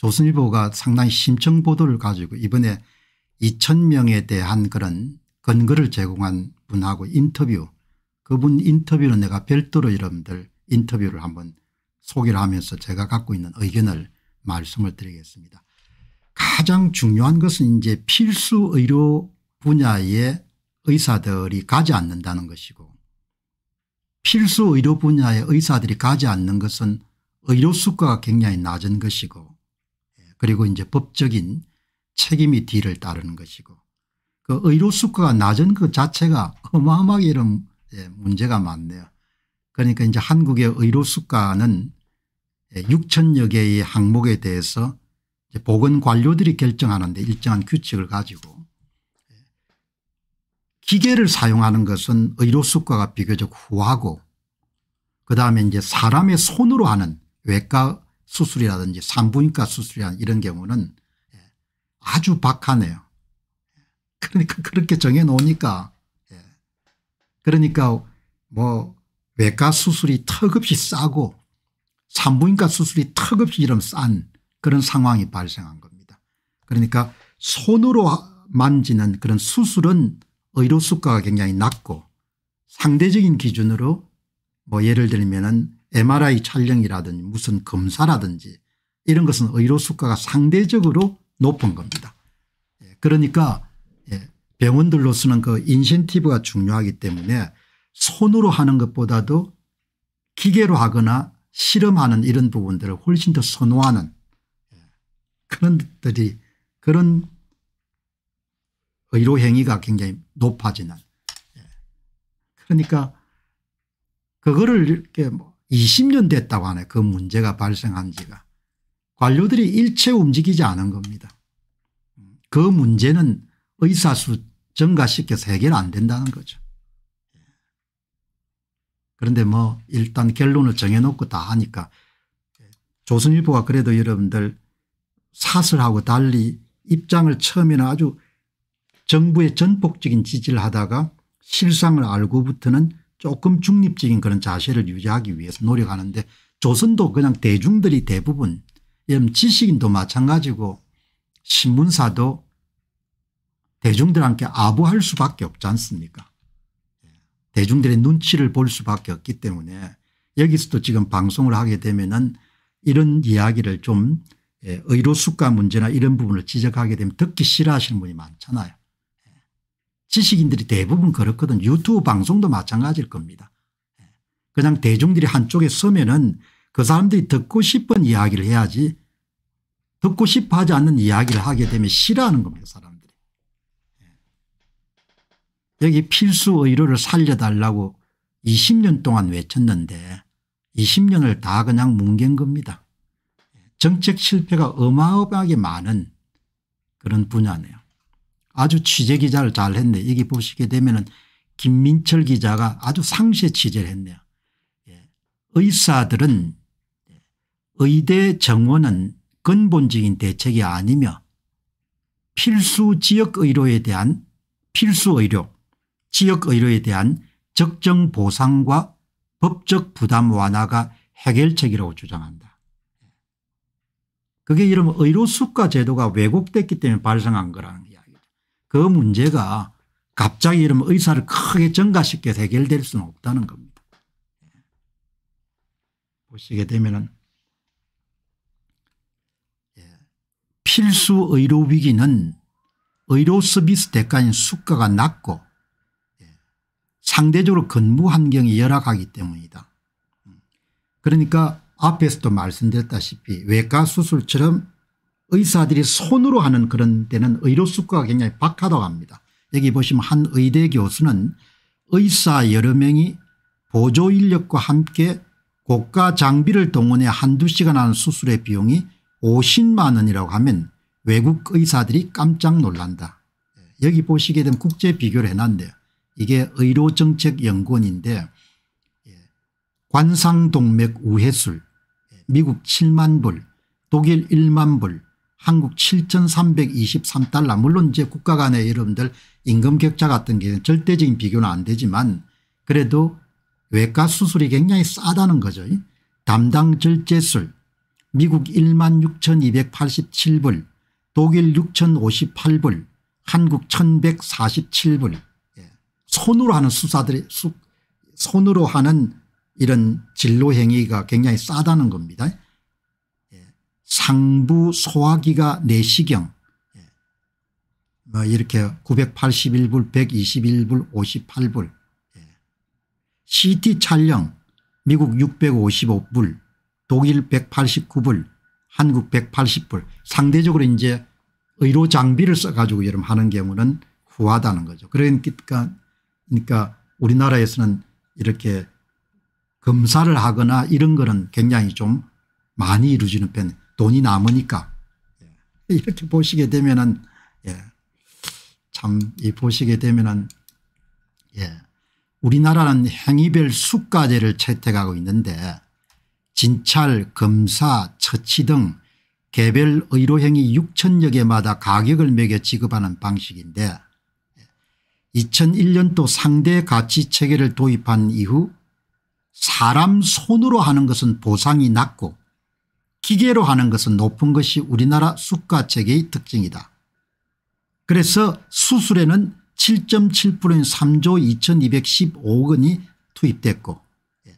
조선일보가 상당히 심층 보도를 가지고 이번에 2000명에 대한 그런 근거를 제공한 분하고 인터뷰 그분 인터뷰는 내가 별도로 여러분들 인터뷰를 한번 소개를 하면서 제가 갖고 있는 의견을 말씀을 드리겠습니다. 가장 중요한 것은 이제 필수 의료 분야의 의사들이 가지 않는다는 것이고 필수 의료 분야의 의사들이 가지 않는 것은 의료 수가가 굉장히 낮은 것이고 그리고 이제 법적인 책임이 뒤를 따르는 것이고 그 의료 수가가 낮은 그 자체가 어마어마하게 이런 예, 문제가 많네요. 그러니까 이제 한국의 의료 수가는 6천여 예, 개의 항목에 대해서 보건 관료들이 결정하는데 일정한 규칙을 가지고 예, 기계를 사용하는 것은 의료 수가가 비교적 후하고 그다음에 이제 사람의 손으로 하는 외과 수술이라든지 산부인과 수술이나 이런 경우는 예, 아주 박하네요. 그러니까 그렇게 정해놓으니까 예. 그러니까 뭐 외과 수술이 턱없이 싸고 산부인과 수술이 턱없이 이런 싼 그런 상황이 발생한 겁니다. 그러니까 손으로 만지는 그런 수술은 의료 수가가 굉장히 낮고 상대적인 기준으로 뭐 예를 들면 은 MRI 촬영이라든지 무슨 검사라든지 이런 것은 의료 수가가 상대적으로 높은 겁니다. 예, 그러니까 예, 병원들로서는 그 인센티브가 중요하기 때문에 손으로 하는 것보다도 기계로 하거나 실험하는 이런 부분들을 훨씬 더 선호하는 예, 그런 것들이 그런 의료 행위가 굉장히 높아지는 그러니까 그거를 이렇게 뭐 20년 됐다고 하네 그 문제가 발생한 지가. 관료들이 일체 움직이지 않은 겁니다. 그 문제는 의사수 증가시켜서 해결 안 된다는 거죠. 그런데 뭐 일단 결론을 정해놓고 다 하니까 조선일보가 그래도 여러분들 사설하고 달리 입장을 처음에는 아주 정부의 전폭적인 지지를 하다가 실상을 알고부터는 조금 중립적인 그런 자세를 유지하기 위해서 노력하는데 조선도 그냥 대중들이 대부분 지식인도 마찬가지고 신문사도 대중들한테 아부할 수밖에 없지 않습니까 예. 대중들의 눈치를 볼 수밖에 없기 때문에 여기서도 지금 방송을 하게 되면 은 이런 이야기를 좀 예, 의로수가 문제나 이런 부분을 지적하게 되면 듣기 싫어하시는 분이 많잖아요. 지식인들이 대부분 그렇거든 유튜브 방송도 마찬가지일 겁니다. 예. 그냥 대중들이 한쪽에 서면은 그 사람들이 듣고 싶은 이야기를 해야지 듣고 싶어 하지 않는 이야기를 하게 되면 싫어하는 겁니다 사람들이. 예. 여기 필수 의료를 살려달라고 20년 동안 외쳤는데 20년을 다 그냥 뭉갠 겁니다. 예. 정책 실패가 어마어마하게 많은 그런 분야네요. 아주 취재 기자를 잘 했네. 여기 보시게 되면은 김민철 기자가 아주 상세 취재를 했네요. 예. 의사들은 의대 정원은 근본적인 대책이 아니며 필수 지역의료에 대한 필수의료 지역의료에 대한 적정 보상과 법적 부담 완화가 해결책이라고 주장한다. 예. 그게 이러면 의료수가 제도가 왜곡됐기 때문에 발생한 거라는 그 문제가 갑자기 이러면 의사를 크게 증가시켜 해결될 수는 없다는 겁니다. 보시게 되면은 예, 필수 의료 위기는 의료 서비스 대가인 수가가 낮고 예, 상대적으로 근무 환경이 열악하기 때문이다. 음. 그러니까 앞에서도 말씀드렸다시피 외과 수술처럼 의사들이 손으로 하는 그런 데는 의료수가가 굉장히 박하다고 합니다. 여기 보시면 한 의대 교수는 의사 여러 명이 보조 인력과 함께 고가 장비를 동원해 한두 시간 하는 수술의 비용이 50만 원이라고 하면 외국 의사들이 깜짝 놀란다. 예, 여기 보시게 되면 국제 비교를 해놨는데요. 이게 의료정책연구원인데 예, 관상동맥 우회술 예, 미국 7만 불 독일 1만 불 한국 7323달러 물론 이제 국가 간의 여러분들 임금 격차 같은 게 절대적인 비교는 안 되지만 그래도 외과 수술이 굉장히 싸다는 거죠. 담당 절제술 미국 1만 6287불 독일 6058불 한국 1147불 예. 손으로 하는 수사들이 손으로 하는 이런 진로 행위가 굉장히 싸다는 겁니다. 상부 소화기가 내시경 네 예. 뭐 이렇게 981불 121불 58불 CT 촬영 미국 655불 독일 189불 한국 180불 상대적으로 이제 의료 장비를 써가지고 여름 하는 경우는 후하다는 거죠. 그러니까, 그러니까 우리나라에서는 이렇게 검사를 하거나 이런 거는 굉장히 좀 많이 이루어지는 편. 돈이 남으니까 예. 이렇게 보시게 되면은 예. 참이 보시게 되면은 예. 우리나라는 행위별 수가제를 채택하고 있는데 진찰, 검사, 처치 등 개별 의료행위 6천여 개마다 가격을 매겨 지급하는 방식인데 2001년도 예. 상대 가치체계를 도입한 이후 사람 손으로 하는 것은 보상이 낮고 기계로 하는 것은 높은 것이 우리나라 수가체계의 특징이다. 그래서 수술에는 7.7%인 3조 2215억 원이 투입됐고 예,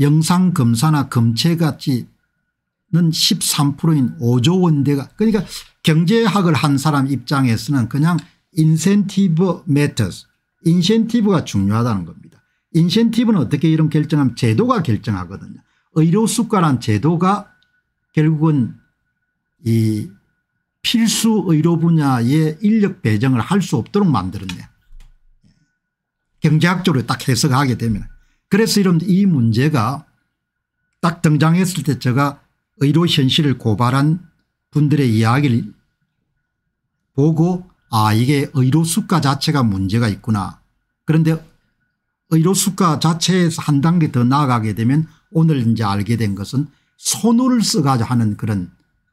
영상검사나 검체같이는 13%인 5조 원대가 그러니까 경제학을 한 사람 입장에서는 그냥 인센티브 매터스 인센티브가 중요하다는 겁니다. 인센티브는 어떻게 이런 결정하면 제도가 결정하거든요. 의료수가란 제도가 결국은 이 필수 의료 분야의 인력 배정을 할 수 없도록 만들었네. 경제학적으로 딱 해석하게 되면. 그래서 여러이 문제가 딱 등장했을 때 제가 의료 현실을 고발한 분들의 이야기를 보고 아 이게 의료 수가 자체가 문제가 있구나. 그런데 의료 수가 자체에서 한 단계 더 나아가게 되면 오늘 이제 알게 된 것은 손을 써가지고 하는 그런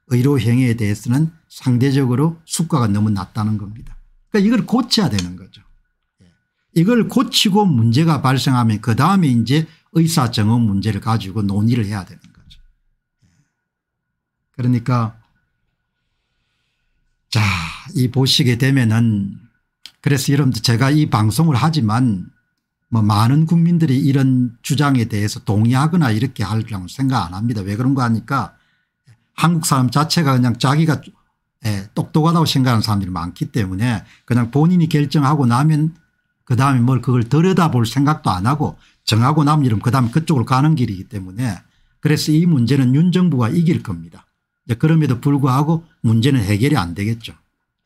의료 행위에 대해서는 상대적으로 수가가 너무 낮다는 겁니다. 그러니까 이걸 고쳐야 되는 거죠. 예. 이걸 고치고 문제가 발생하면 그 다음에 이제 의사 정원 문제를 가지고 논의를 해야 되는 거죠. 예. 그러니까 자, 이 보시게 되면은 그래서 여러분들 제가 이 방송을 하지만 뭐 많은 국민들이 이런 주장에 대해서 동의하거나 이렇게 할 경우 생각 안 합니다. 왜 그런가 하니까 한국 사람 자체가 그냥 자기가 예, 똑똑하다고 생각하는 사람들이 많기 때문에 그냥 본인이 결정하고 나면 그 다음에 뭘 그걸 들여다볼 생각도 안 하고 정하고 남이름그 다음에 그쪽으로 가는 길이기 때문에 그래서 이 문제는 윤 정부가 이길 겁니다. 그럼에도 불구하고 문제는 해결이 안 되겠죠.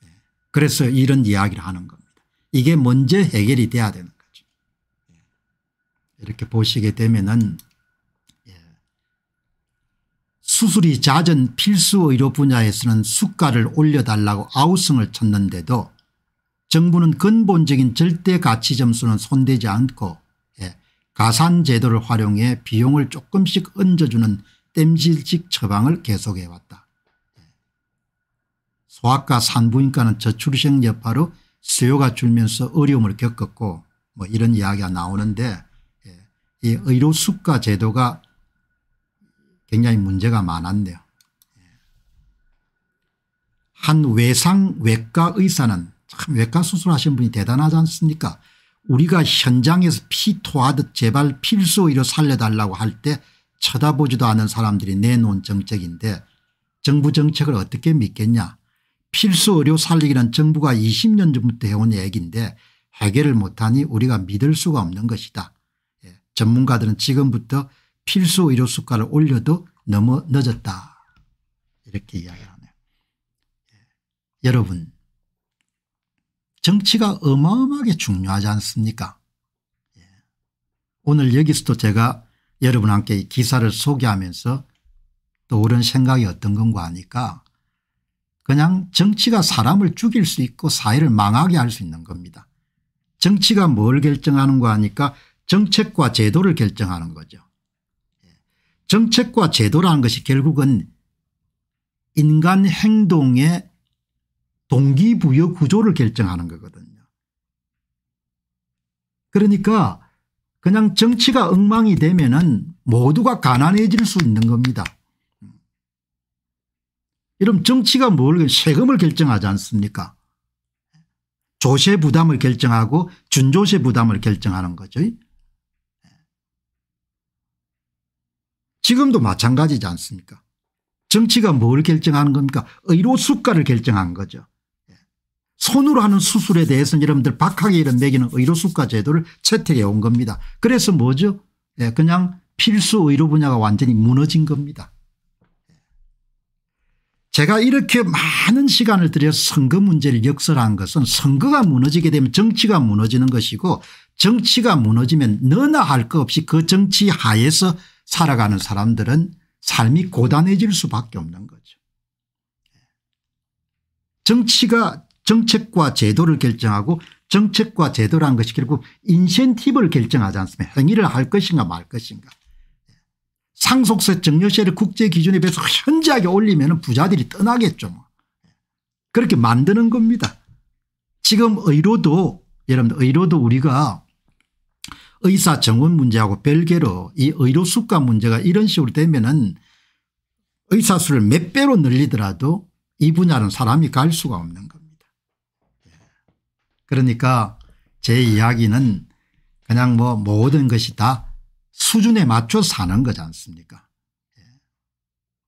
예. 그래서 이런 이야기를 하는 겁니다. 이게 먼저 해결이 돼야 되는 이렇게 보시게 되면은 예. 수술이 잦은 필수의료 분야에서는 수가를 올려달라고 아우성을 쳤는데도 정부는 근본적인 절대 가치 점수는 손대지 않고 예, 가산 제도를 활용해 비용을 조금씩 얹어주는 땜질식 처방을 계속해왔다. 예. 소아과 산부인과는 저출생 여파로 수요가 줄면서 어려움을 겪었고 뭐 이런 이야기가 나오는데 이 의료수가 제도가 굉장히 문제가 많았네요. 예. 한 외상 외과 의사는 참 외과 수술하신 분이 대단하지 않습니까 우리가 현장에서 피 토하듯 제발 필수 의료 살려달라고 할 때 쳐다보지도 않은 사람들이 내놓은 정책인데 정부 정책을 어떻게 믿겠냐 필수 의료 살리기는 정부가 20년 전부터 해온 얘기인데 해결을 못하니 우리가 믿을 수가 없는 것이다. 전문가들은 지금부터 필수 의료 수가를 올려도 너무 늦었다 이렇게 이야기 하네요. 예. 여러분 정치가 어마어마하게 중요하지 않습니까 예. 오늘 여기서도 제가 여러분께 기사를 소개하면서 또오른 생각이 어떤 건가 하니까 그냥 정치가 사람을 죽일 수 있고 사회를 망하게 할 수 있는 겁니다. 정치가 뭘 결정하는가 하니까 정책과 제도를 결정하는 거죠. 정책과 제도라는 것이 결국은 인간 행동의 동기부여 구조를 결정하는 거거든요. 그러니까 그냥 정치가 엉망이 되면 은 모두가 가난해질 수 있는 겁니다. 이런 정치가 뭘 세금을 결정하지 않습니까 조세 부담을 결정하고 준조세 부담을 결정하는 거죠. 지금도 마찬가지지 않습니까 정치가 뭘 결정하는 겁니까 의료 수가를 결정한 거죠. 예. 손으로 하는 수술에 대해서는 여러분들 박하게 이런 매기는 의료 수가 제도를 채택해 온 겁니다. 그래서 뭐죠 예, 그냥 필수 의료 분야가 완전히 무너진 겁니다. 예. 제가 이렇게 많은 시간을 들여서 선거 문제를 역설한 것은 선거가 무너지게 되면 정치가 무너지는 것이고 정치가 무너지면 너나 할 것 없이 그 정치 하에서 살아가는 사람들은 삶이 고단해질 수밖에 없는 거죠. 정치가 정책과 제도를 결정하고 정책과 제도란 것이 결국 인센티브를 결정하지 않습니까 행위를 할 것인가 말 것인가 상속세 증여세를 국제 기준에 비해서 현저하게 올리면 부자들이 떠나겠죠. 뭐. 그렇게 만드는 겁니다. 지금 의료도 여러분 의료도 우리가 의사 정원 문제하고 별개로 이 의료 수가 문제가 이런 식으로 되면은 의사 수를 몇 배로 늘리더라도 이 분야는 사람이 갈 수가 없는 겁니다. 예. 그러니까 제 이야기는 그냥 뭐 모든 것이 다 수준에 맞춰 사는 거지 않습니까 예.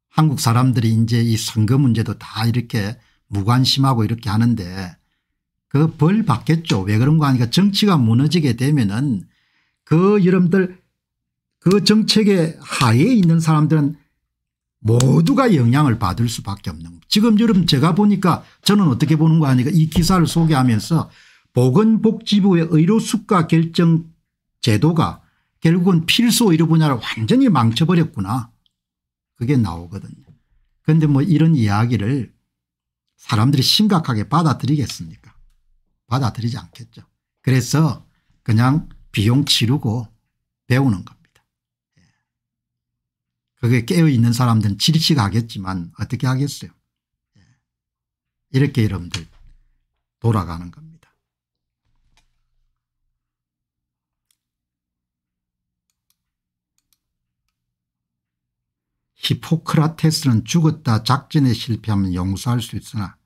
한국 사람들이 이제 이 선거 문제도 다 이렇게 무관심하고 이렇게 하는데 그 벌 받겠죠. 왜 그런 거 하니까 정치가 무너지게 되면은 그 여러분들 그 정책의 하에 있는 사람들은 모두가 영향을 받을 수밖에 없는 지금 여러분 제가 보니까 저는 어떻게 보는 거 아니까 이 기사를 소개하면서 보건복지부의 의료수가 결정 제도가 결국은 필수 의료 분야를 완전히 망쳐버렸구나 그게 나오거든요. 그런데 뭐 이런 이야기를 사람들이 심각하게 받아들이겠습니까 받아들이지 않겠죠. 그래서 그냥 비용 치르고 배우는 겁니다. 예. 그게 깨어있는 사람들은 질식하겠지만 어떻게 하겠어요. 예. 이렇게 여러분들 돌아가는 겁니다. 히포크라테스는 죽었다 작전에 실패하면 용서할 수 있으나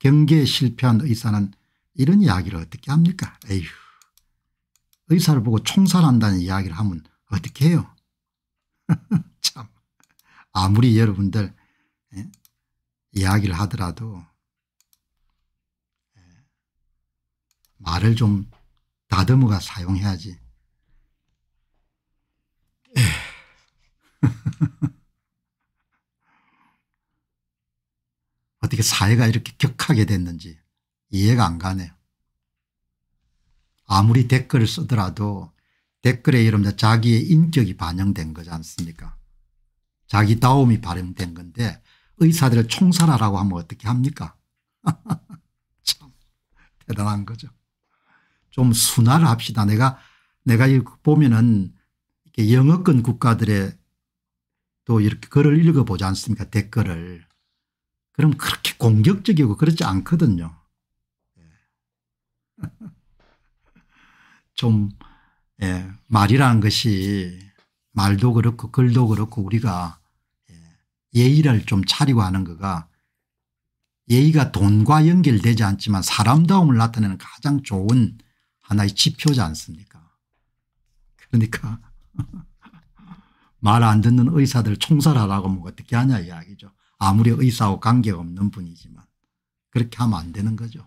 경계에 실패한 의사는 이런 이야기를 어떻게 합니까 에휴 의사를 보고 총살한다는 이야기를 하면 어떻게 해요? 참 아무리 여러분들 예? 이야기를 하더라도 예, 말을 좀 다듬어가 사용해야지. 예. 어떻게 사회가 이렇게 격하게 됐는지 이해가 안 가네요. 아무리 댓글을 쓰더라도 댓글에 이름 자기의 인격이 반영된 거지 않습니까 자기 다움이 반영된 건데 의사들을 총살하라고 하면 어떻게 합니까 참 대단한 거죠 좀 순화를 합시다 내가 내가 보면은 영어권 국가들의 또 이렇게 글을 읽어보지 않습니까 댓글을 그럼 그렇게 공격적이고 그렇지 않거든요 예. 좀 예, 말이라는 것이 말도 그렇고 글도 그렇고 우리가 예, 예의를 좀 차리고 하는 거가 예의가 돈과 연결되지 않지만 사람다움을 나타내는 가장 좋은 하나의 지표지 않습니까 그러니까 말 안 듣는 의사들 총살하라고 하면 뭐 어떻게 하냐 이야기죠. 아무리 의사하고 관계가 없는 분이지만 그렇게 하면 안 되는 거죠.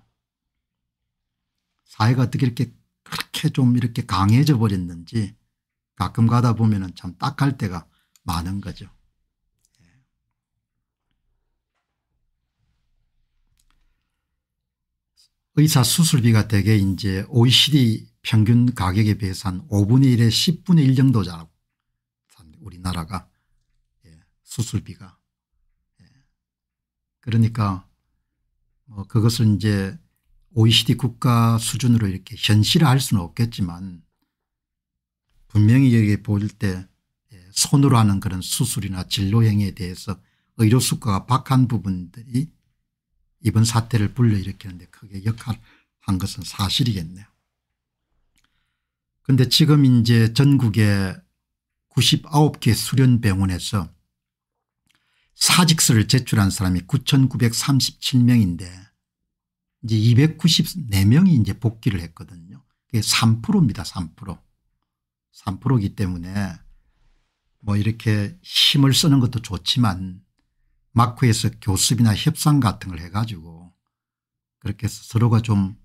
사회가 어떻게 이렇게 그렇게 좀 이렇게 강해져 버렸는지 가끔 가다 보면 참 딱할 때가 많은 거죠. 예. 의사 수술비가 대개 이제 OECD 평균 가격에 비해서 한 5분의 1에 10분의 1 정도잖아요. 우리나라가 예, 수술비가. 예. 그러니까 뭐 그것은 이제 OECD 국가 수준으로 이렇게 현실화할 수는 없겠지만 분명히 여기 보일 때 예, 손으로 하는 그런 수술이나 진료 행위에 대해서 의료 수가가 박한 부분들이 이번 사태를 불러일으키는데 크게 역할한 것은 사실이겠네요. 그런데 지금 이제 전국에 99개 수련병원에서 사직서를 제출한 사람이 9937명인데 이제 294명이 이제 복귀를 했거든요. 그게 3%입니다. 3%. 3%이기 때문에 뭐 이렇게 힘을 쓰는 것도 좋지만 마크에서 교습이나 협상 같은 걸 해가지고 그렇게 서로가 좀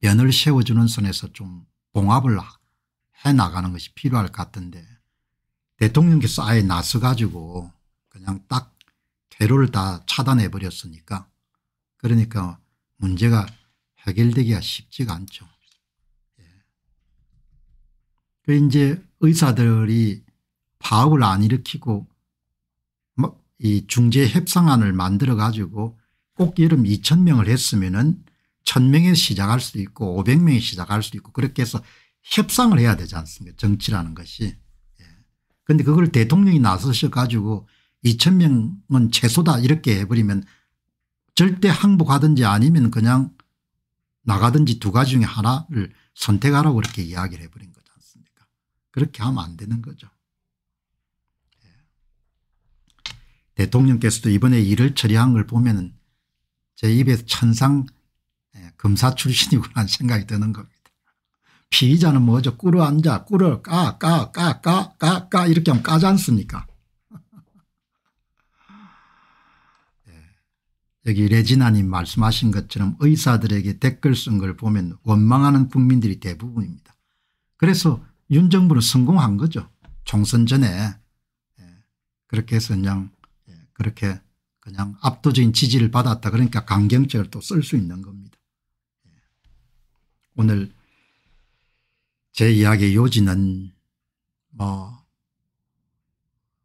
면을 세워주는 선에서 좀 봉합을 해 나가는 것이 필요할 것 같은데 대통령께서 아예 나서 가지고 그냥 딱 퇴로를 다 차단해 버렸으니까 그러니까 문제가 해결되기가 쉽지가 않죠. 예. 그 이제 의사들이 파업을 안 일으키고 이 중재 협상안을 만들어 가지고 꼭 여름 2천 명을 했으면은 1천 명에 시작할 수도 있고 500 명에 시작할 수도 있고 그렇게 해서 협상을 해야 되지 않습니까? 정치라는 것이. 그런데 예. 그걸 대통령이 나서셔 가지고 2천 명은 최소다 이렇게 해버리면 절대 항복하든지 아니면 그냥 나가든지 두 가지 중에 하나를 선택하라고 그렇게 이야기를 해버린 거지 않습니까 그렇게 하면 안 되는 거죠. 네. 대통령께서도 이번에 일을 처리한 걸 보면 은제 입에서 천상 예, 검사 출신이구나 생각이 드는 겁니다. 피의자는 뭐죠? 꿇어 앉아 꿇어 까까까 까 까 까 이렇게 하면 까지 않습니까 여기 레지나님 말씀하신 것처럼 의사들에게 댓글 쓴 걸 보면 원망하는 국민들이 대부분입니다. 그래서 윤 정부는 성공한 거죠. 총선 전에 예, 그렇게 해서 그냥 예, 그렇게 그냥 압도적인 지지를 받았다 그러니까 강경책을 또 쓸 수 있는 겁니다. 예. 오늘 제 이야기의 요지는 뭐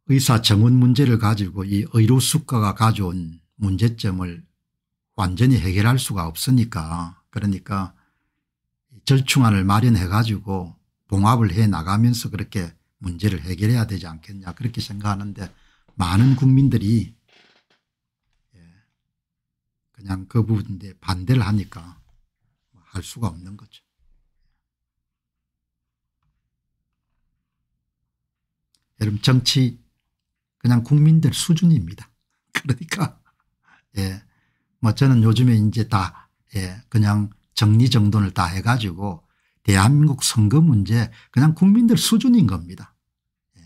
의사 정원 문제를 가지고 이 의료 수가가 가져온 문제점을 완전히 해결할 수가 없으니까 그러니까 절충안을 마련해 가지고 봉합을 해 나가면서 그렇게 문제를 해결해야 되지 않겠냐 그렇게 생각하는데 많은 국민들이 예, 그냥 그 부분에 반대를 하니까 할 수가 없는 거죠. 여러분 정치 그냥 국민들 수준입니다. 그러니까 예. 뭐 저는 요즘에 이제 다 예. 그냥 정리정돈을 다 해가지고 대한민국 선거 문제 그냥 국민들 수준인 겁니다. 예.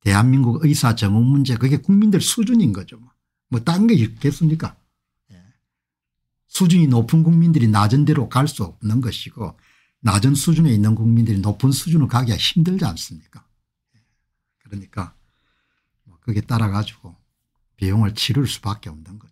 대한민국 의사 정원 문제 그게 국민들 수준인 거죠. 뭐딴 뭐 게 있겠습니까? 예. 수준이 높은 국민들이 낮은 데로 갈 수 없는 것이고 낮은 수준에 있는 국민들이 높은 수준으로 가기가 힘들지 않습니까? 예. 그러니까 뭐 그게 따라가지고 비용을 치를 수밖에 없는 거죠.